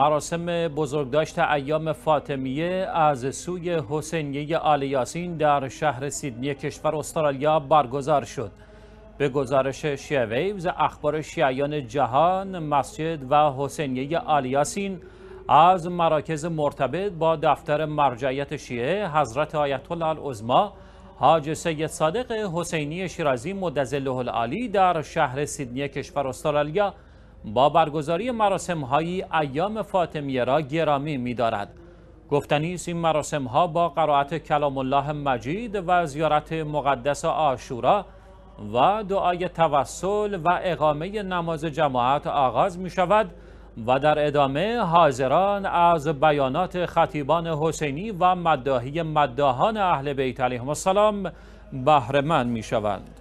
مراسم بزرگداشت ایام فاطمیه از سوی حسینیه آل یاسین در شهر سیدنی کشور استرالیا برگزار شد. به گزارش شیعه ویوز اخبار شیعیان جهان مسجد و حسینیه آل یاسین از مراکز مرتبط با دفتر مرجعیت شیعه حضرت آیت الله العظما حاج سید صادق حسینی شیرازی مدظله العالی در شهر سیدنی کشور استرالیا با برگزاری مراسم هایی ایام فاطمیه را گرامی می دارد. گفتنی این مراسم ها با قرائت کلام الله مجید و زیارت مقدس آشورا و دعای توسل و اقامه نماز جماعت آغاز می شود و در ادامه حاضران از بیانات خطیبان حسینی و مداهی مداهان اهل بیت علیهم السلام بهرهمند می شوند.